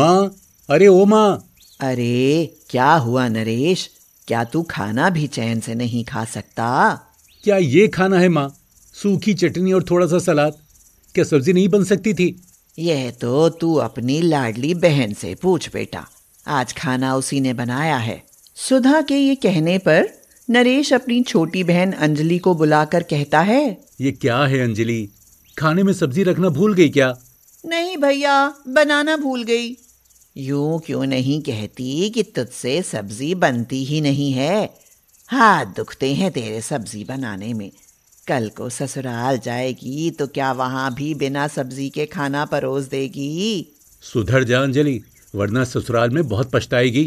माँ अरे ओ माँ अरे क्या हुआ नरेश क्या तू खाना भी चैन से नहीं खा सकता क्या ये खाना है माँ सूखी चटनी और थोड़ा सा सलाद क्या सब्जी नहीं बन सकती थी यह तो तू अपनी लाडली बहन से पूछ बेटा आज खाना उसी ने बनाया है सुधा के ये कहने पर नरेश अपनी छोटी बहन अंजलि को बुलाकर कहता है ये क्या है अंजलि खाने में सब्जी रखना भूल गई क्या नहीं भैया बनाना भूल गई यूं क्यों नहीं कहती कि तुझसे सब्जी बनती ही नहीं है हाथ दुखते हैं तेरे सब्जी बनाने में कल को ससुराल जाएगी तो क्या वहां भी बिना सब्जी के खाना परोस देगी सुधर जा अंजलि वरना ससुराल में बहुत पछताएगी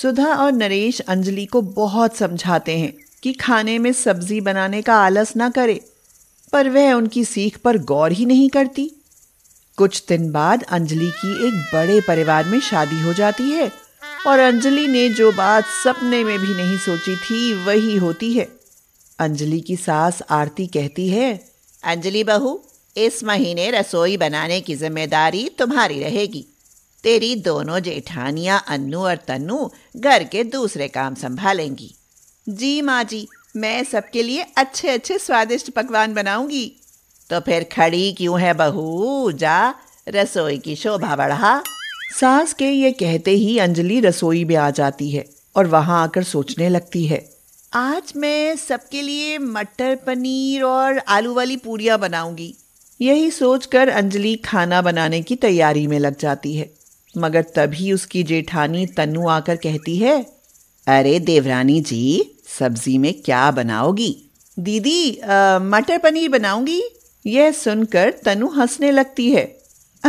सुधा और नरेश अंजलि को बहुत समझाते हैं कि खाने में सब्जी बनाने का आलस ना करे पर वह उनकी सीख पर गौर ही नहीं करती कुछ दिन बाद अंजलि की एक बड़े परिवार में शादी हो जाती है और अंजलि ने जो बात सपने में भी नहीं सोची थी वही होती है अंजलि की सास आरती कहती है अंजलि बहू इस महीने रसोई बनाने की जिम्मेदारी तुम्हारी रहेगी तेरी दोनों जेठानियां अन्नू और तन्नू घर के दूसरे काम संभालेंगी जी माँ जी मैं सबके लिए अच्छे अच्छे स्वादिष्ट पकवान बनाऊंगी तो फिर खड़ी क्यों है बहू जा रसोई की शोभा बढ़ा सास के ये कहते ही अंजलि रसोई में आ जाती है और वहाँ आकर सोचने लगती है आज मैं सबके लिए मटर पनीर और आलू वाली पूड़िया बनाऊंगी यही सोचकर अंजलि खाना बनाने की तैयारी में लग जाती है मगर तभी उसकी जेठानी तनु आकर कहती है अरे देवरानी जी सब्जी में क्या बनाओगी दीदी मटर पनीर बनाऊंगी यह सुनकर तनु हंसने लगती है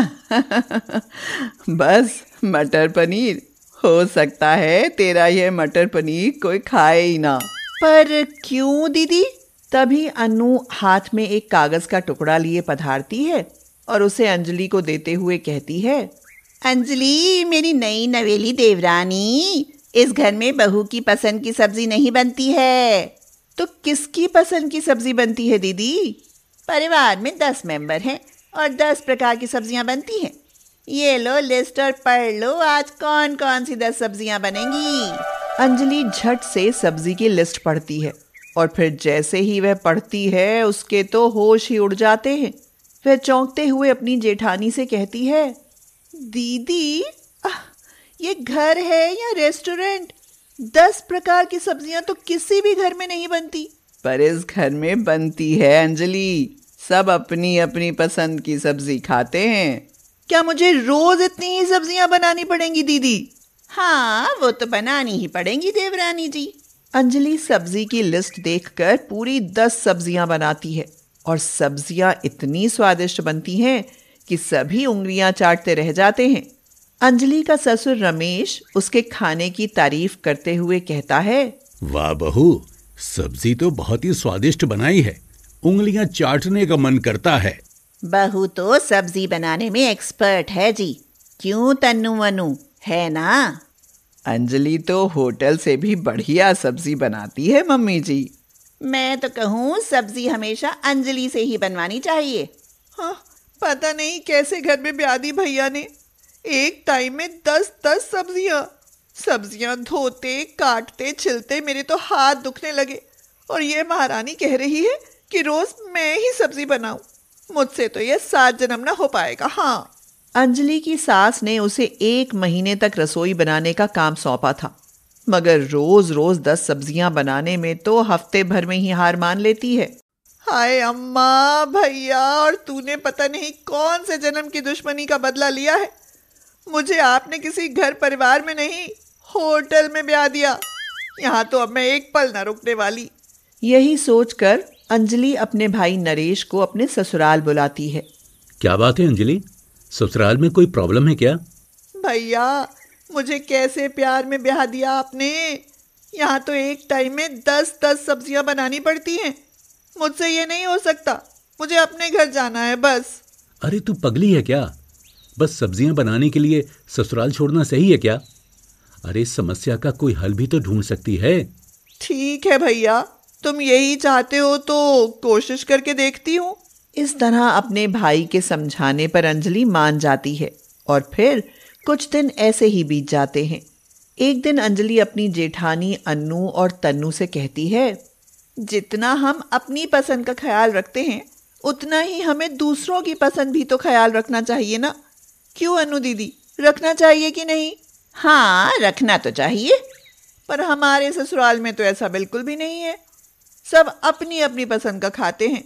बस मटर पनीर हो सकता है तेरा यह मटर पनीर कोई खाए ही ना पर क्यों दीदी तभी अनु हाथ में एक कागज का टुकड़ा लिए पधारती है और उसे अंजलि को देते हुए कहती है अंजलि मेरी नई नवेली देवरानी इस घर में बहू की पसंद की सब्जी नहीं बनती है तो किसकी पसंद की सब्जी बनती है दीदी परिवार में दस मेंबर हैं और दस प्रकार की सब्जियां बनती हैं ये लो लिस्ट और पढ़ लो आज कौन कौन सी दस सब्जियां बनेंगी अंजलि झट से सब्जी की लिस्ट पढ़ती है और फिर जैसे ही वह पढ़ती है उसके तो होश ही उड़ जाते हैं वह चौंकते हुए अपनी जेठानी से कहती है दीदी ये घर है या रेस्टोरेंट दस प्रकार की सब्जियां तो किसी भी घर में नहीं बनती पर इस घर में बनती है अंजलि सब अपनी अपनी पसंद की सब्जी खाते हैं क्या मुझे रोज इतनी ही सब्जियां बनानी पड़ेंगी दीदी हाँ वो तो बनानी ही पड़ेंगी देवरानी जी अंजलि सब्जी की लिस्ट देखकर पूरी दस सब्जियां बनाती है और सब्जियां इतनी स्वादिष्ट बनती हैं कि सभी उंगलियां चाटते रह जाते हैं अंजलि का ससुर रमेश उसके खाने की तारीफ करते हुए कहता है वाह बहू सब्जी तो बहुत ही स्वादिष्ट बनाई है उंगलियां चाटने का मन करता है बहू तो सब्जी बनाने में एक्सपर्ट है जी क्यों तन्नू वनु है ना अंजलि तो होटल से भी बढ़िया सब्जी बनाती है मम्मी जी मैं तो कहूँ सब्जी हमेशा अंजलि से ही बनवानी चाहिए हाँ, पता नहीं कैसे घर में ब्यादी भैया ने एक टाइम में दस दस सब्जियाँ सब्जियां धोते काटते छिलते मेरे तो हाथ दुखने लगे और ये महारानी कह रही है कि रोज मैं ही सब्जी बनाऊं मुझसे तो यह सात जन्म ना हो पाएगा हाँ अंजलि की सास ने उसे एक महीने तक रसोई बनाने का काम सौंपा था मगर रोज रोज दस सब्जियां बनाने में तो हफ्ते भर में ही हार मान लेती है हाय अम्मा भैया और तूने पता नहीं कौन से जन्म की दुश्मनी का बदला लिया है मुझे आपने किसी घर परिवार में नहीं होटल में ब्याह दिया यहाँ तो अब मैं एक पल न रुकने वाली यही सोचकर अंजलि अपने भाई नरेश को अपने ससुराल बुलाती है क्या बात है अंजलि ससुराल में कोई प्रॉब्लम है क्या भैया मुझे कैसे प्यार में ब्याह दिया आपने यहाँ तो एक टाइम में दस दस सब्जियाँ बनानी पड़ती हैं मुझसे ये नहीं हो सकता मुझे अपने घर जाना है बस अरे तू पगली है क्या बस सब्जियां बनाने के लिए ससुराल छोड़ना सही है क्या अरे समस्या का कोई हल भी तो ढूंढ सकती है ठीक है भैया तुम यही चाहते हो तो कोशिश करके देखती हूँ इस तरह अपने भाई के समझाने पर अंजलि मान जाती है और फिर कुछ दिन ऐसे ही बीत जाते हैं एक दिन अंजलि अपनी जेठानी अन्नू और तन्नू से कहती है जितना हम अपनी पसंद का ख्याल रखते हैं उतना ही हमें दूसरों की पसंद भी तो ख्याल रखना चाहिए ना क्यों अनु दीदी रखना चाहिए कि नहीं हाँ रखना तो चाहिए पर हमारे ससुराल में तो ऐसा बिल्कुल भी नहीं है सब अपनी अपनी पसंद का खाते हैं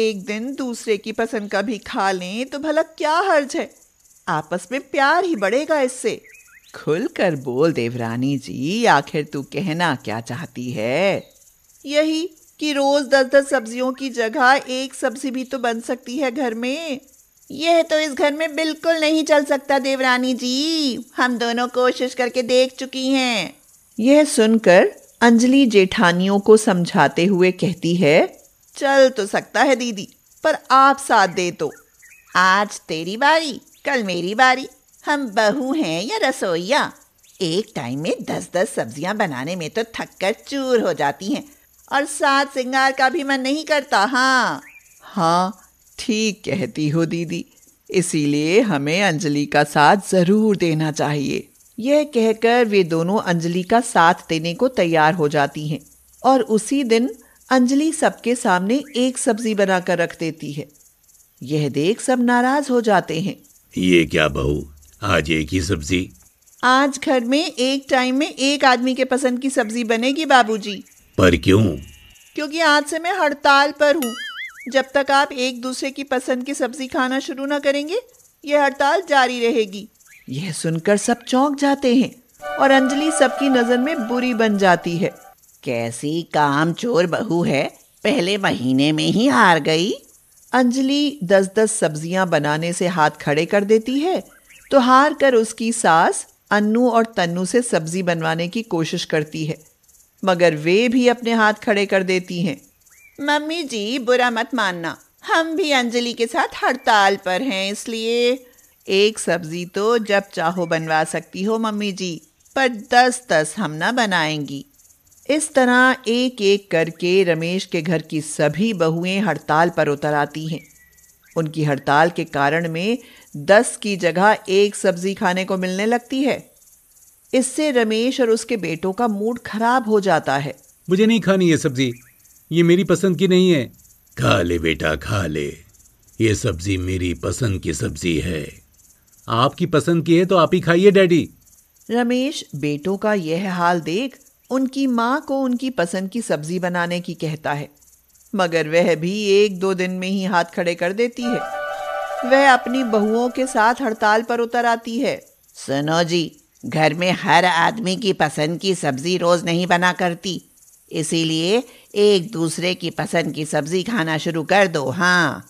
एक दिन दूसरे की पसंद का भी खा लें तो भला क्या हर्ज है आपस में प्यार ही बढ़ेगा इससे खुलकर बोल देवरानी जी आखिर तू कहना क्या चाहती है यही कि रोज दस दस सब्जियों की जगह एक सब्जी भी तो बन सकती है घर में यह तो इस घर में बिल्कुल नहीं चल सकता देवरानी जी हम दोनों कोशिश करके देख चुकी हैं यह सुनकर अंजलि जेठानियों को समझाते हुए कहती है चल तो सकता है दीदी पर आप साथ दे तो आज तेरी बारी कल मेरी बारी हम बहू हैं या रसोईया एक टाइम में दस दस सब्जियां बनाने में तो थककर चूर हो जाती हैं और साथ सिंगार का भी मन नहीं करता हाँ हाँ ठीक कहती हो दीदी इसीलिए हमें अंजलि का साथ जरूर देना चाहिए यह कहकर वे दोनों अंजलि का साथ देने को तैयार हो जाती हैं और उसी दिन अंजलि सबके सामने एक सब्जी बनाकर रख देती है यह देख सब नाराज हो जाते हैं ये क्या बहू आज एक ही सब्जी आज घर में एक टाइम में एक आदमी के पसंद की सब्जी बनेगी बाबूजी पर क्यों क्योंकि आज से मैं हड़ताल पर हूँ जब तक आप एक दूसरे की पसंद की सब्जी खाना शुरू ना करेंगे ये हड़ताल जारी रहेगी यह सुनकर सब चौंक जाते हैं और अंजलि सबकी नजर में बुरी बन जाती है कैसी काम चोर बहू है पहले महीने में ही हार गई अंजलि दस दस सब्जियां बनाने से हाथ खड़े कर देती है तो हार कर उसकी सास अन्नू और तन्नू से सब्जी बनवाने की कोशिश करती है मगर वे भी अपने हाथ खड़े कर देती हैं मम्मी जी बुरा मत मानना हम भी अंजलि के साथ हड़ताल पर हैं इसलिए एक सब्जी तो जब चाहो बनवा सकती हो मम्मी जी पर दस दस हम ना बनाएंगी इस तरह एक एक करके रमेश के घर की सभी बहुएं हड़ताल पर उतर आती हैं उनकी हड़ताल के कारण में दस की जगह एक सब्जी खाने को मिलने लगती है इससे रमेश और उसके बेटों का मूड खराब हो जाता है मुझे नहीं खानी ये सब्जी ये मेरी पसंद की नहीं है खा ले बेटा खा ले ये सब्जी मेरी पसंद की सब्जी है आपकी पसंद की है तो आप ही खाइए डैडी रमेश बेटों का यह हाल देख उनकी माँ को उनकी पसंद की सब्जी बनाने की कहता है मगर वह भी एक दो दिन में ही हाथ खड़े कर देती है वह अपनी बहुओं के साथ हड़ताल पर उतर आती है सुनो जी घर में हर आदमी की पसंद की सब्जी रोज नहीं बना करती इसीलिए एक दूसरे की पसंद की सब्जी खाना शुरू कर दो हाँ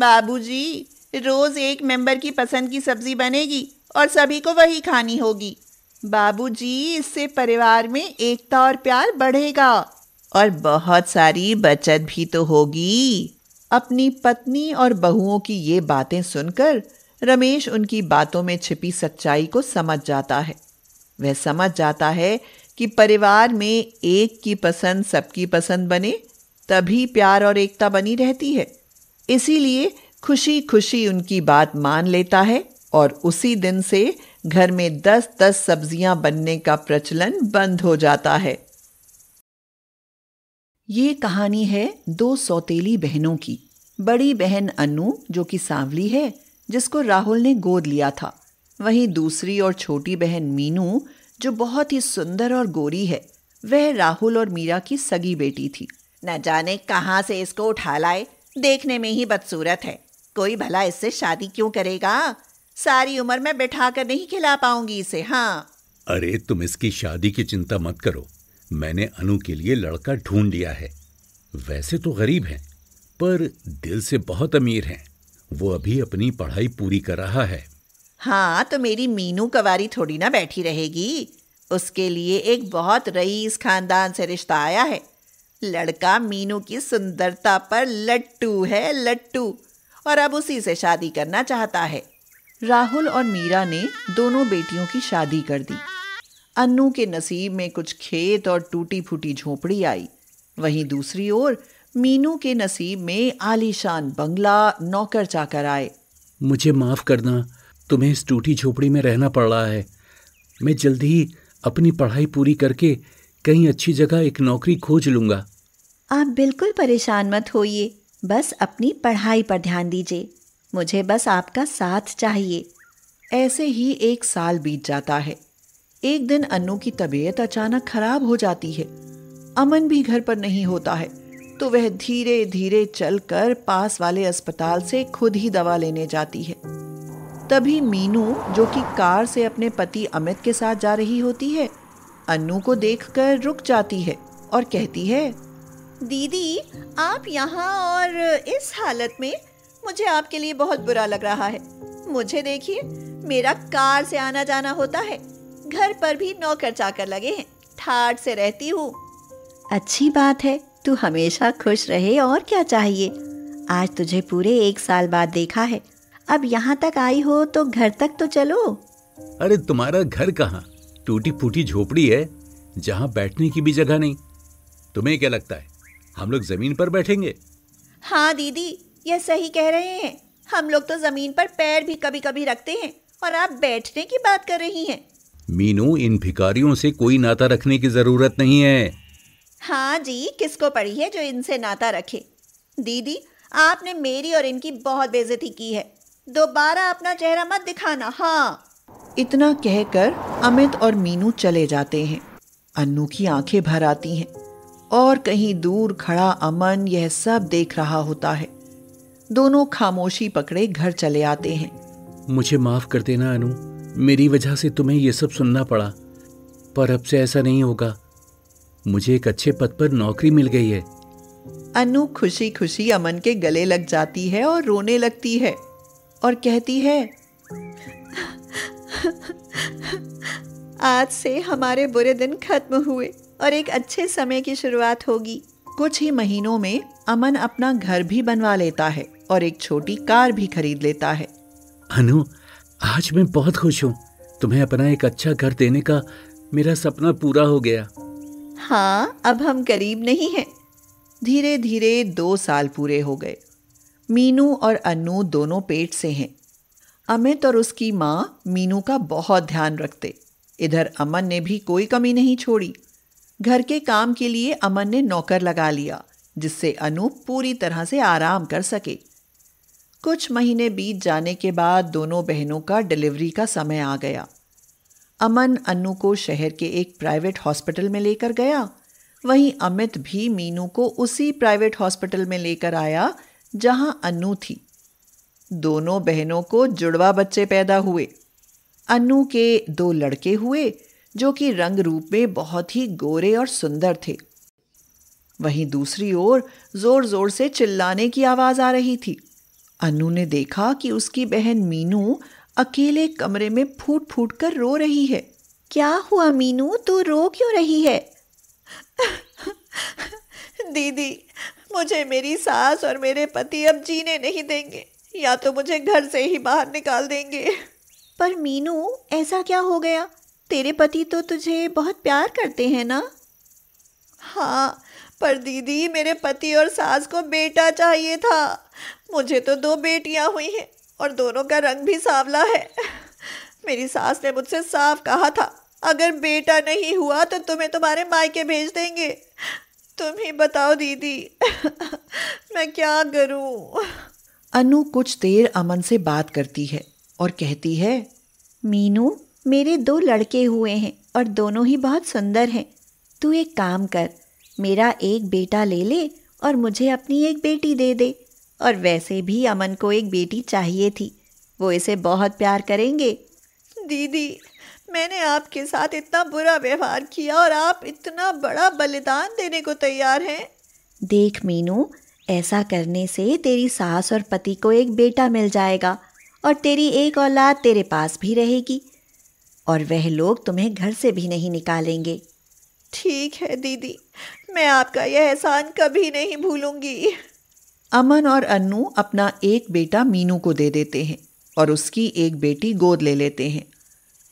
बाबूजी, रोज एक मेंबर की पसंद की सब्जी बनेगी और सभी को वही खानी होगी बाबूजी, इससे परिवार में एकता और प्यार बढ़ेगा और बहुत सारी बचत भी तो होगी अपनी पत्नी और बहुओं की ये बातें सुनकर रमेश उनकी बातों में छिपी सच्चाई को समझ जाता है वह समझ जाता है कि परिवार में एक की पसंद सबकी पसंद बने तभी प्यार और एकता बनी रहती है इसीलिए खुशी खुशी उनकी बात मान लेता है और उसी दिन से घर में दस दस सब्जियां बनने का प्रचलन बंद हो जाता है ये कहानी है दो सौतेली बहनों की बड़ी बहन अनु जो कि सांवली है जिसको राहुल ने गोद लिया था वहीं दूसरी और छोटी बहन मीनू जो बहुत ही सुंदर और गोरी है वह राहुल और मीरा की सगी बेटी थी न जाने कहाँ से इसको उठा लाए देखने में ही बदसूरत है कोई भला इससे शादी क्यों करेगा सारी उम्र में बैठा कर नहीं खिला पाऊंगी इसे हाँ अरे तुम इसकी शादी की चिंता मत करो मैंने अनु के लिए लड़का ढूंढ लिया है वैसे तो गरीब है पर दिल से बहुत अमीर है वो अभी अपनी पढ़ाई पूरी कर रहा है हाँ तो मेरी मीनू कवारी थोड़ी ना बैठी रहेगी उसके लिए एक बहुत रईस खानदान से रिश्ता आया है लड़का मीनू की सुंदरता पर लट्टू है लट्टू और अब उसी से शादी करना चाहता है राहुल और मीरा ने दोनों बेटियों की शादी कर दी अन्नू के नसीब में कुछ खेत और टूटी फूटी झोपड़ी आई वहीं दूसरी ओर मीनू के नसीब में आलीशान बंगला नौकर चाकर आए मुझे माफ़ करना तुम्हें इस टूटी झोपड़ी में रहना पड़ रहा है मैं जल्दी ही अपनी पढ़ाई पूरी करके कहीं अच्छी जगह एक नौकरी खोज लूंगा आप बिल्कुल परेशान मत होइए बस अपनी पढ़ाई पर ध्यान दीजिए मुझे बस आपका साथ चाहिए ऐसे ही एक साल बीत जाता है एक दिन अन्नू की तबीयत अचानक खराब हो जाती है अमन भी घर पर नहीं होता है तो वह धीरे धीरे चलकर पास वाले अस्पताल से खुद ही दवा लेने जाती है तभी मीनू जो कि कार से अपने पति अमित के साथ जा रही होती है अन्नू को देखकर रुक जाती है और कहती है दीदी आप यहाँ और इस हालत में मुझे आपके लिए बहुत बुरा लग रहा है मुझे देखिए मेरा कार से आना जाना होता है घर पर भी नौकर चाकर लगे हैं ठाट से रहती हूँ अच्छी बात है तू हमेशा खुश रहे और क्या चाहिए आज तुझे पूरे एक साल बाद देखा है अब यहाँ तक आई हो तो घर तक तो चलो अरे तुम्हारा घर कहाँ टूटी फूटी झोपड़ी है जहाँ बैठने की भी जगह नहीं तुम्हें क्या लगता है हम लोग जमीन पर बैठेंगे हाँ दीदी यह सही कह रहे हैं हम लोग तो जमीन पर पैर भी कभी कभी रखते हैं और आप बैठने की बात कर रही हैं मीनू इन भिकारियों से कोई नाता रखने की जरूरत नहीं है हाँ जी किसको पड़ी है जो इनसे नाता रखे दीदी आपने मेरी और इनकी बहुत बेजती की है दोबारा अपना चेहरा मत दिखाना हाँ इतना कहकर अमित और मीनू चले जाते हैं अन्नू की आंखें भर आती हैं और कहीं दूर खड़ा अमन यह सब देख रहा होता है दोनों खामोशी पकड़े घर चले आते हैं मुझे माफ कर देना अनु मेरी वजह से तुम्हें यह सब सुनना पड़ा पर अब से ऐसा नहीं होगा मुझे एक अच्छे पद पर नौकरी मिल गई है अनु खुशी खुशी अमन के गले लग जाती है और रोने लगती है और कहती है आज से हमारे बुरे दिन खत्म हुए और एक अच्छे समय की शुरुआत होगी कुछ ही महीनों में अमन अपना घर भी बनवा लेता है और एक छोटी कार भी खरीद लेता है अनु आज मैं बहुत खुश हूँ तुम्हें अपना एक अच्छा घर देने का मेरा सपना पूरा हो गया हाँ अब हम करीब नहीं हैं धीरे धीरे दो साल पूरे हो गए मीनू और अनु दोनों पेट से हैं अमित और उसकी माँ मीनू का बहुत ध्यान रखते इधर अमन ने भी कोई कमी नहीं छोड़ी घर के काम के लिए अमन ने नौकर लगा लिया जिससे अनु पूरी तरह से आराम कर सके कुछ महीने बीत जाने के बाद दोनों बहनों का डिलीवरी का समय आ गया अमन अनु को शहर के एक प्राइवेट हॉस्पिटल में लेकर गया वहीं अमित भी मीनू को उसी प्राइवेट हॉस्पिटल में लेकर आया जहां अनु थी दोनों बहनों को जुड़वा बच्चे पैदा हुए अनु के दो लड़के हुए जो कि रंग रूप में बहुत ही गोरे और सुंदर थे वहीं दूसरी ओर जोर जोर से चिल्लाने की आवाज़ आ रही थी अनु ने देखा कि उसकी बहन मीनू अकेले कमरे में फूट फूट कर रो रही है क्या हुआ मीनू तू रो क्यों रही है दीदी मुझे मेरी सास और मेरे पति अब जीने नहीं देंगे या तो मुझे घर से ही बाहर निकाल देंगे पर मीनू ऐसा क्या हो गया तेरे पति तो तुझे बहुत प्यार करते हैं ना हाँ पर दीदी मेरे पति और सास को बेटा चाहिए था मुझे तो दो बेटियाँ हुई हैं और दोनों का रंग भी सांवला है मेरी सास ने मुझसे साफ कहा था अगर बेटा नहीं हुआ तो तुम्हें तुम्हारे मायके भेज देंगे तुम ही बताओ दीदी मैं क्या करूं अनु कुछ देर अमन से बात करती है और कहती है मीनू मेरे दो लड़के हुए हैं और दोनों ही बहुत सुंदर हैं तू एक काम कर मेरा एक बेटा ले ले और मुझे अपनी एक बेटी दे दे और वैसे भी अमन को एक बेटी चाहिए थी वो इसे बहुत प्यार करेंगे दीदी मैंने आपके साथ इतना बुरा व्यवहार किया और आप इतना बड़ा बलिदान देने को तैयार हैं देख मीनू ऐसा करने से तेरी सास और पति को एक बेटा मिल जाएगा और तेरी एक औलाद तेरे पास भी रहेगी और वह लोग तुम्हें घर से भी नहीं निकालेंगे ठीक है दीदी मैं आपका यह एहसान कभी नहीं भूलूंगी अमन और अन्नू अपना एक बेटा मीनू को दे देते हैं और उसकी एक बेटी गोद ले लेते हैं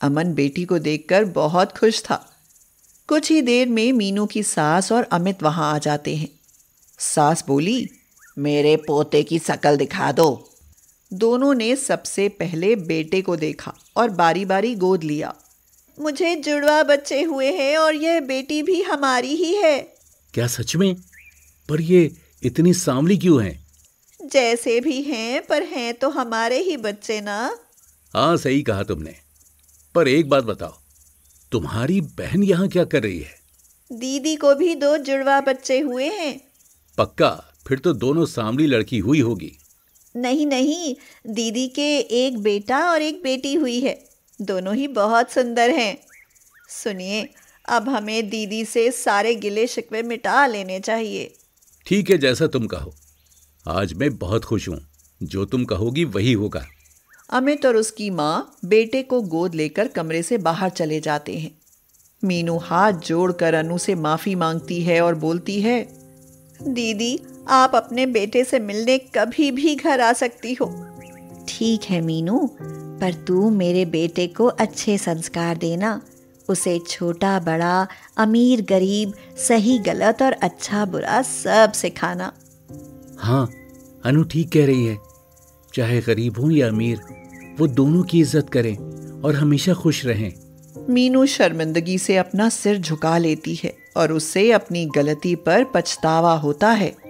अमन बेटी को देखकर बहुत खुश था कुछ ही देर में मीनू की सास और अमित वहाँ आ जाते हैं सास बोली मेरे पोते की शकल दिखा दो दोनों ने सबसे पहले बेटे को देखा और बारी बारी गोद लिया मुझे जुड़वा बच्चे हुए हैं और यह बेटी भी हमारी ही है क्या सच में पर ये इतनी सांवली क्यों है जैसे भी हैं पर हैं तो हमारे ही बच्चे ना हाँ सही कहा तुमने पर एक बात बताओ तुम्हारी बहन यहाँ क्या कर रही है दीदी को भी दो जुड़वा बच्चे हुए हैं पक्का फिर तो दोनों सामरी लड़की हुई होगी नहीं नहीं दीदी के एक बेटा और एक बेटी हुई है दोनों ही बहुत सुंदर हैं सुनिए अब हमें दीदी से सारे गिले शिकवे मिटा लेने चाहिए ठीक है जैसा तुम कहो आज मैं बहुत खुश हूँ जो तुम कहोगी वही होगा अमित और उसकी माँ बेटे को गोद लेकर कमरे से बाहर चले जाते हैं मीनू हाथ जोड़कर अनु से माफ़ी मांगती है और बोलती है दीदी आप अपने बेटे से मिलने कभी भी घर आ सकती हो ठीक है मीनू पर तू मेरे बेटे को अच्छे संस्कार देना उसे छोटा बड़ा अमीर गरीब सही गलत और अच्छा बुरा सब सिखाना हाँ अनु ठीक कह रही है चाहे गरीब हों या अमीर वो दोनों की इज्जत करें और हमेशा खुश रहें मीनू शर्मिंदगी से अपना सिर झुका लेती है और उसे अपनी गलती पर पछतावा होता है